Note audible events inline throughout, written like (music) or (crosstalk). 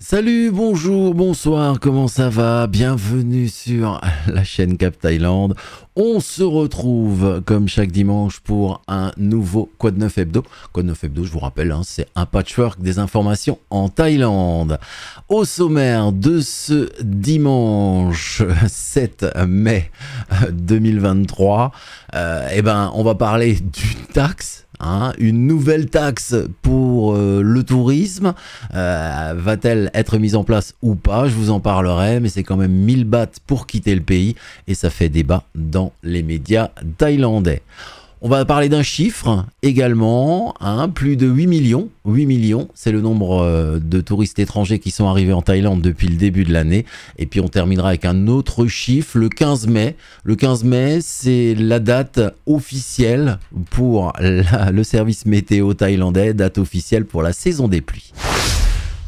Salut, bonjour, bonsoir, comment ça va Bienvenue sur (laughs) la chaîne Cap Thaïlande. On se retrouve comme chaque dimanche pour un nouveau Quad 9 Hebdo. Quad 9 Hebdo, je vous rappelle, hein, c'est un patchwork des informations en Thaïlande. Au sommaire de ce dimanche 7 (laughs) mai 2023, euh, euh, eh ben, on va parler du taxe Hein, une nouvelle taxe pour euh, le tourisme euh, va-t-elle être mise en place ou pas Je vous en parlerai, mais c'est quand même 1000 bahts pour quitter le pays et ça fait débat dans les médias thaïlandais. On va parler d'un chiffre également, hein, plus de 8 millions. 8 millions, c'est le nombre euh, de touristes étrangers qui sont arrivés en Thaïlande depuis le début de l'année. Et puis on terminera avec un autre chiffre, le 15 mai. Le 15 mai, c'est la date officielle pour le service météo thaïlandais, date officielle pour la saison des pluies.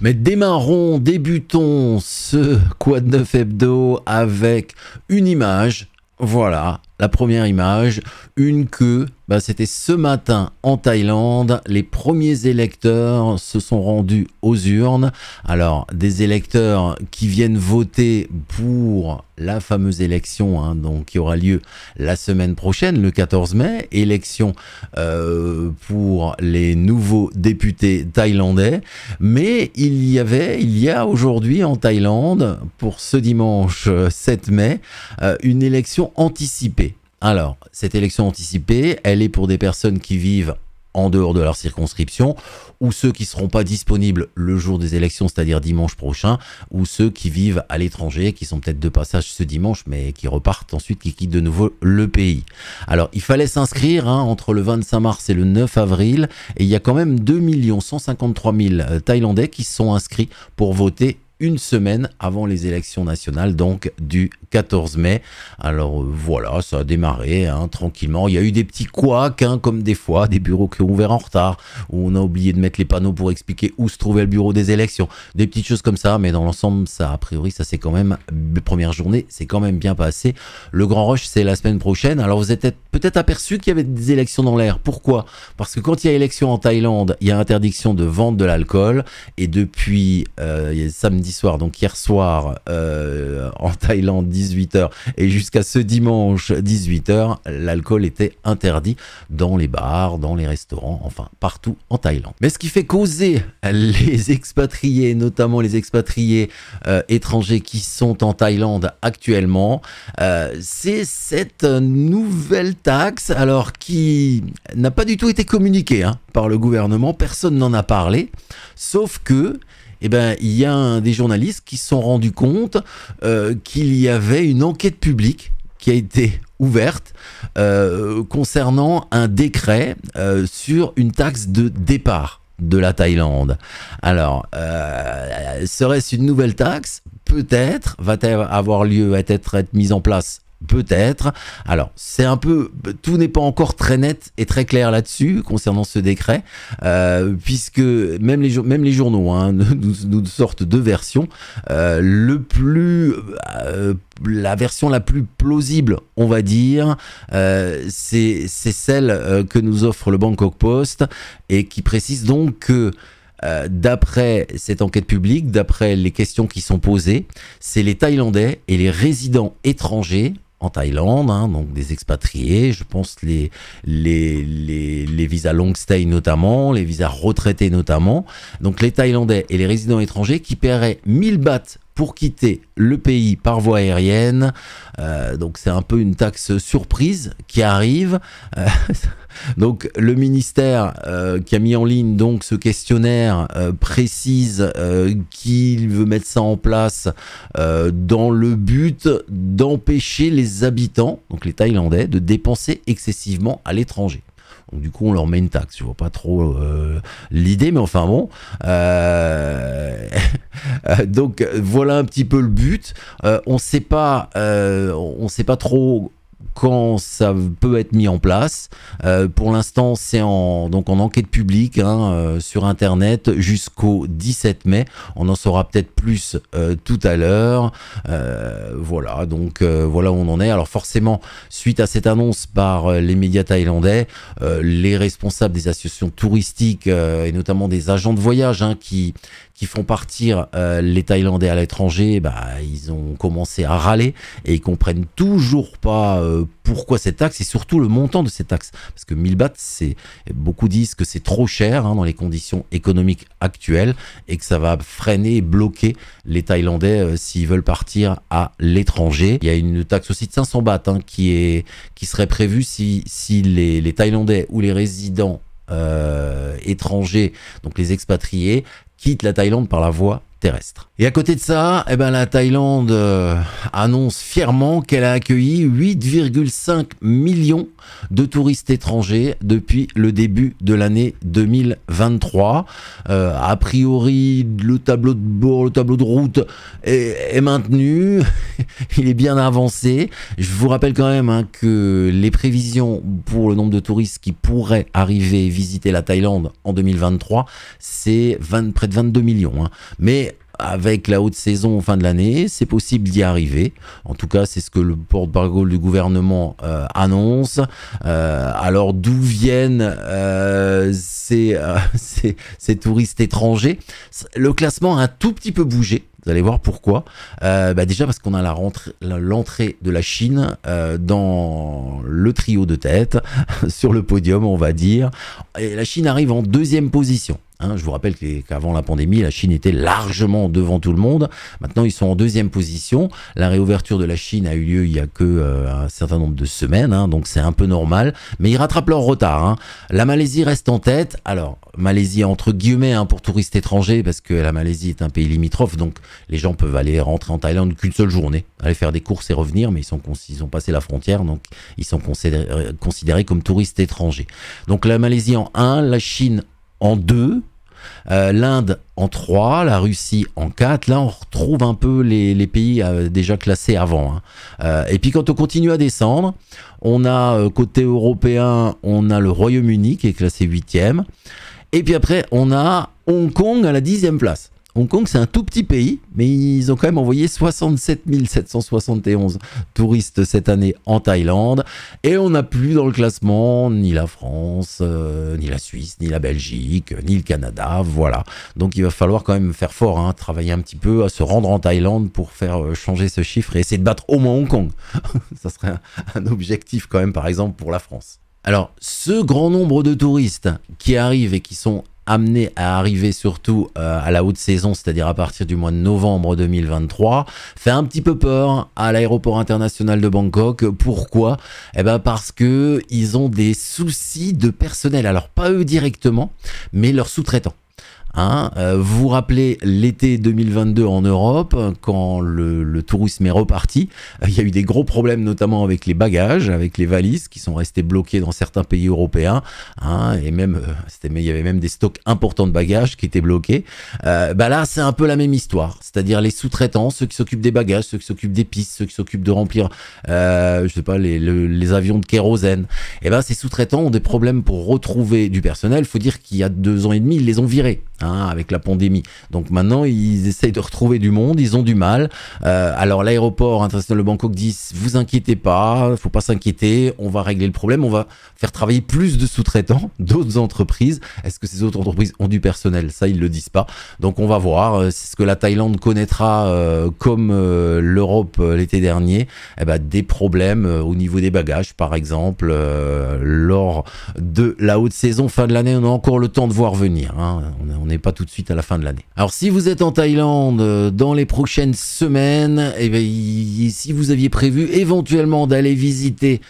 Mais démarrons, débutons ce Quad 9 Hebdo avec une image. Voilà, la première image, une queue bah, c'était ce matin en Thaïlande. Les premiers électeurs se sont rendus aux urnes. Alors, des électeurs qui viennent voter pour la fameuse élection hein, donc, qui aura lieu la semaine prochaine, le 14 mai, élection euh, pour les nouveaux députés thaïlandais. Mais il y avait, il y a aujourd'hui en Thaïlande, pour ce dimanche 7 euh, mai, euh, une élection anticipée. Alors, cette élection anticipée, elle est pour des personnes qui vivent en dehors de leur circonscription, ou ceux qui ne seront pas disponibles le jour des élections, c'est-à-dire dimanche prochain, ou ceux qui vivent à l'étranger, qui sont peut-être de passage ce dimanche, mais qui repartent ensuite, qui quittent de nouveau le pays. Alors, il fallait s'inscrire hein, entre le 25 mars et le 9 avril, et il y a quand même 2 153 000 Thaïlandais qui sont inscrits pour voter une semaine avant les élections nationales, donc du 14 mai. Alors euh, voilà, ça a démarré hein, tranquillement. Il y a eu des petits couacs, hein, comme des fois, des bureaux qui ont ouvert en retard, où on a oublié de mettre les panneaux pour expliquer où se trouvait le bureau des élections. Des petites choses comme ça, mais dans l'ensemble, ça, a priori, ça c'est quand même, première journée, c'est quand même bien passé. Le grand rush, c'est la semaine prochaine. Alors vous êtes peut-être aperçu qu'il y avait des élections dans l'air. Pourquoi Parce que quand il y a élection en Thaïlande, il y a interdiction de vente de l'alcool, et depuis euh, samedi soir, donc hier soir euh, en Thaïlande 18h et jusqu'à ce dimanche 18h, l'alcool était interdit dans les bars, dans les restaurants, enfin partout en Thaïlande. Mais ce qui fait causer les expatriés, notamment les expatriés euh, étrangers qui sont en Thaïlande actuellement, euh, c'est cette nouvelle taxe, alors qui n'a pas du tout été communiquée hein, par le gouvernement, personne n'en a parlé, sauf que eh ben, il y a des journalistes qui se sont rendus compte euh, qu'il y avait une enquête publique qui a été ouverte euh, concernant un décret euh, sur une taxe de départ de la Thaïlande. Alors, serait-ce une nouvelle taxe Peut-être va-t-elle avoir lieu, va-t-elle être mise en place Peut-être. Alors, c'est un peu, tout n'est pas encore très net et très clair là-dessus concernant ce décret, euh, puisque même les, même les journaux hein, (laughs) nous, sortent deux versions. Euh, le plus, euh, la version la plus plausible, on va dire, c'est celle que nous offre le Bangkok Post et qui précise donc que d'après cette enquête publique, d'après les questions qui sont posées, c'est les Thaïlandais et les résidents étrangers en Thaïlande, hein, donc des expatriés, je pense les, les, les, les, visas long stay notamment, les visas retraités notamment. Donc les Thaïlandais et les résidents étrangers qui paieraient 1000 bahts pour quitter le pays par voie aérienne. Euh, donc c'est un peu une taxe surprise qui arrive. Euh, (laughs) donc le ministère euh, qui a mis en ligne donc ce questionnaire précise qu'il veut mettre ça en place dans le but d'empêcher les habitants, donc les Thaïlandais, de dépenser excessivement à l'étranger. du coup, on leur met une taxe. Je vois pas trop l'idée, mais enfin bon. (laughs) Euh, donc voilà un petit peu le but. Euh, on sait pas, euh, on sait pas trop quand ça peut être mis en place. Euh, pour l'instant, c'est en, donc en enquête publique hein, euh, sur Internet jusqu'au 17 mai. On en saura peut-être plus euh, tout à l'heure. voilà, donc voilà où on en est. Alors forcément, suite à cette annonce par les médias thaïlandais, les responsables des associations touristiques et notamment des agents de voyage hein, qui, qui font partir les Thaïlandais à l'étranger, bah, ils ont commencé à râler et ils comprennent toujours pas euh, pourquoi cette taxe et surtout le montant de cette taxe. Parce que 1000 bahts, beaucoup disent que c'est trop cher hein, dans les conditions économiques actuelles et que ça va freiner et bloquer les Thaïlandais euh, s'ils veulent partir à l'étranger. Il y a une taxe aussi de 500 bahts hein, qui, serait prévue si, les, Thaïlandais ou les résidents euh, étrangers, donc les expatriés, quittent la Thaïlande par la voie terrestre. Et à côté de ça, eh ben, la Thaïlande euh, annonce fièrement qu'elle a accueilli 8,5 millions de touristes étrangers depuis le début de l'année 2023. Euh, a priori, le tableau de bord, le tableau de route est, maintenu. (laughs) Il est bien avancé. Je vous rappelle quand même hein, que les prévisions pour le nombre de touristes qui pourraient arriver visiter la Thaïlande en 2023, c'est près de 22 millions. Hein. Mais avec la haute saison fin de l'année, c'est possible d'y arriver. En tout cas, c'est ce que le porte-parole du gouvernement euh, annonce. Euh, alors, d'où viennent euh, ces, euh, (laughs) ces, ces, touristes étrangers Le classement a un tout petit peu bougé. Vous allez voir pourquoi. Euh, bah déjà parce qu'on a la l'entrée de la Chine dans le trio de tête, (laughs) sur le podium, on va dire. Et la Chine arrive en deuxième position. Hein, je vous rappelle qu'avant la pandémie, la Chine était largement devant tout le monde. Maintenant, ils sont en deuxième position. La réouverture de la Chine a eu lieu il y a que euh, un certain nombre de semaines, hein, donc c'est un peu normal. Mais ils rattrapent leur retard. Hein. La Malaisie reste en tête. Alors, Malaisie entre guillemets hein, pour touristes étrangers, parce que la Malaisie est un pays limitrophe, donc les gens peuvent aller rentrer en Thaïlande qu'une seule journée, aller faire des courses et revenir, mais ils, sont, ils ont passé la frontière, donc ils sont considérés, euh, considérés comme touristes étrangers. Donc la Malaisie en 1, la Chine en 2, euh, l'Inde en 3, la Russie en 4. Là, on retrouve un peu les, pays euh, déjà classés avant. Hein. Euh, et puis quand on continue à descendre, on a côté européen, on a le Royaume-Uni qui est classé 8e. Et puis après, on a Hong Kong à la 10e place. Hong Kong, c'est un tout petit pays, mais ils ont quand même envoyé 67 771 touristes cette année en Thaïlande. Et on n'a plus dans le classement ni la France, euh, ni la Suisse, ni la Belgique, ni le Canada. Voilà. Donc il va falloir quand même faire fort, hein, travailler un petit peu, à se rendre en Thaïlande pour faire euh, changer ce chiffre et essayer de battre au moins Hong Kong. (laughs) Ça serait un objectif quand même, par exemple, pour la France. Alors, ce grand nombre de touristes qui arrivent et qui sont amené à arriver surtout euh, à la haute saison, c'est-à-dire à partir du mois de novembre 2023, fait un petit peu peur à l'aéroport international de Bangkok. Pourquoi Eh ben, parce que ils ont des soucis de personnel. Alors pas eux directement, mais leurs sous-traitants. Hein, euh, vous vous rappelez l'été 2022 en Europe, quand le, le tourisme est reparti, euh, il y a eu des gros problèmes notamment avec les bagages, avec les valises qui sont restées bloquées dans certains pays européens, hein, et même euh, il y avait même des stocks importants de bagages qui étaient bloqués. Euh, bah là, c'est un peu la même histoire, c'est-à-dire les sous-traitants, ceux qui s'occupent des bagages, ceux qui s'occupent des pistes, ceux qui s'occupent de remplir, je sais pas, les, les, avions de kérosène. Et eh ben ces sous-traitants ont des problèmes pour retrouver du personnel. Faut dire qu'il y a deux ans et demi, ils les ont virés. Hein, avec la pandémie. Donc maintenant, ils essayent de retrouver du monde, ils ont du mal. Euh, alors l'aéroport international de Bangkok dit vous inquiétez pas, faut pas s'inquiéter, on va régler le problème, on va faire travailler plus de sous-traitants, (laughs) d'autres entreprises. Est-ce que ces autres entreprises ont du personnel Ça, ils le disent pas. Donc on va voir euh, c'est ce que la Thaïlande connaîtra euh, comme l'Europe l'été dernier, eh ben, des problèmes au niveau des bagages, par exemple, lors de la haute saison fin de l'année. On a encore le temps de voir venir. Hein. On, on n'est pas tout de suite à la fin de l'année. Alors si vous êtes en Thaïlande euh, dans les prochaines semaines, et eh ben, si vous aviez prévu éventuellement d'aller visiter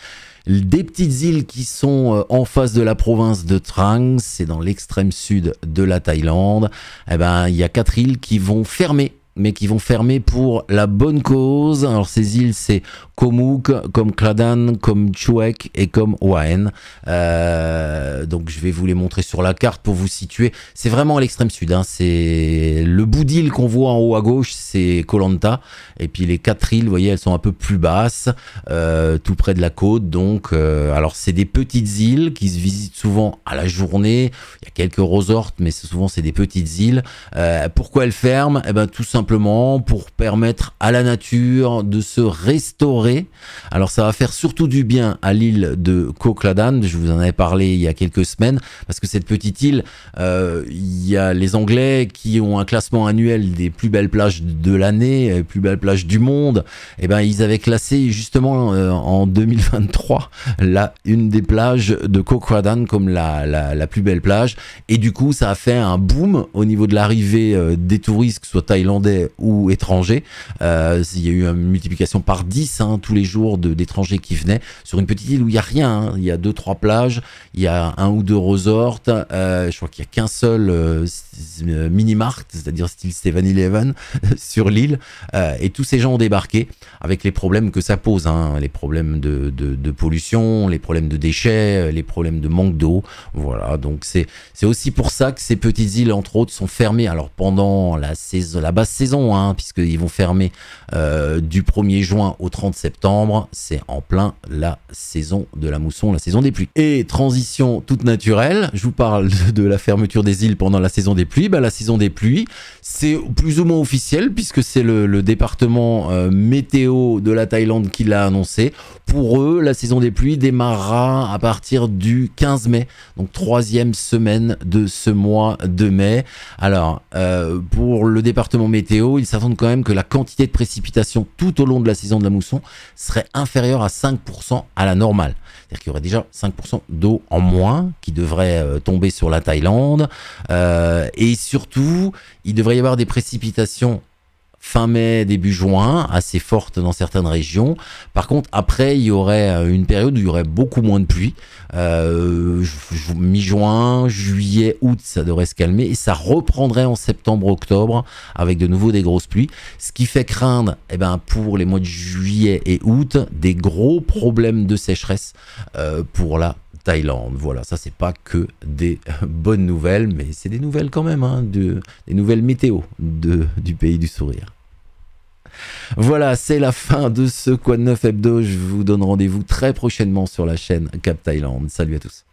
des petites îles qui sont euh, en face de la province de Trang, c'est dans l'extrême sud de la Thaïlande, et eh ben, il y a quatre îles qui vont fermer mais qui vont fermer pour la bonne cause. Alors ces îles, c'est Komuk, comme Kladan, comme Chuek et comme Oahen. Euh, donc je vais vous les montrer sur la carte pour vous situer. C'est vraiment à l'extrême sud. Hein. C'est le bout d'île qu'on voit en haut à gauche, c'est Kolanta. Et puis les quatre îles, vous voyez, elles sont un peu plus basses, euh, tout près de la côte. Donc, euh, alors c'est des petites îles qui se visitent souvent à la journée. Il y a quelques resorts, mais souvent c'est des petites îles. pourquoi elles ferment Et eh ben tout simplement simplement pour permettre à la nature de se restaurer. Alors ça va faire surtout du bien à l'île de Kokladan, je vous en avais parlé il y a quelques semaines, parce que cette petite île, euh, il y a les Anglais qui ont un classement annuel des plus belles plages de l'année, euh, plus belles plages du monde, et eh ben ils avaient classé justement euh, en 2023 la, une des plages de Kokladan comme la, la, la plus belle plage, et du coup ça a fait un boom au niveau de l'arrivée des touristes, que ce soit thaïlandais, ou étrangers. Euh, il y a eu une multiplication par 10 hein, tous les jours d'étrangers qui venaient sur une petite île où il n'y a rien. Hein. Il y a deux, trois plages, il y a un ou deux resorts. Euh, je crois qu'il n'y a qu'un seul euh, mini-mart, c'est-à-dire style 7-Eleven, (laughs) sur l'île. et tous ces gens ont débarqué avec les problèmes que ça pose, hein. les problèmes de, de, pollution, les problèmes de déchets, les problèmes de manque d'eau. Voilà, donc c'est aussi pour ça que ces petites îles, entre autres, sont fermées. Alors pendant la, saison, la basse saison, hein, puisqu'ils vont fermer euh, du 1er juin au 30 septembre. C'est en plein la saison de la mousson, la saison des pluies. Et transition toute naturelle, je vous parle de la fermeture des îles pendant la saison des pluies. Bah, la saison des pluies, c'est plus ou moins officiel, puisque c'est le, département euh, météo de la Thaïlande qui l'a annoncé. Pour eux, la saison des pluies démarrera à partir du 15 mai, donc troisième semaine de ce mois de mai. Alors, euh, pour le département météo, il ils s'attendent quand même que la quantité de précipitations tout au long de la saison de la mousson serait inférieure à 5% à la normale. C'est-à-dire qu'il y aurait déjà 5% d'eau en moins qui devrait euh, tomber sur la Thaïlande. Euh, et surtout, il devrait y avoir des précipitations fin mai, début juin, assez forte dans certaines régions. Par contre, après, il y aurait euh, une période où il y aurait beaucoup moins de pluie. Euh, mi-juin, juillet, août, ça devrait se calmer et ça reprendrait en septembre-octobre avec de nouveau des grosses pluies, ce qui fait craindre eh ben, pour les mois de juillet et août des gros problèmes de sécheresse euh, pour la Thaïlande. Voilà, ça c'est pas que des bonnes nouvelles, mais c'est des nouvelles quand même, hein, des nouvelles météo de, du pays du sourire. Voilà, c'est la fin de ce Quoi 9 Hebdo. Je vous donne rendez-vous très prochainement sur la chaîne Cap Thaïlande. Salut à tous.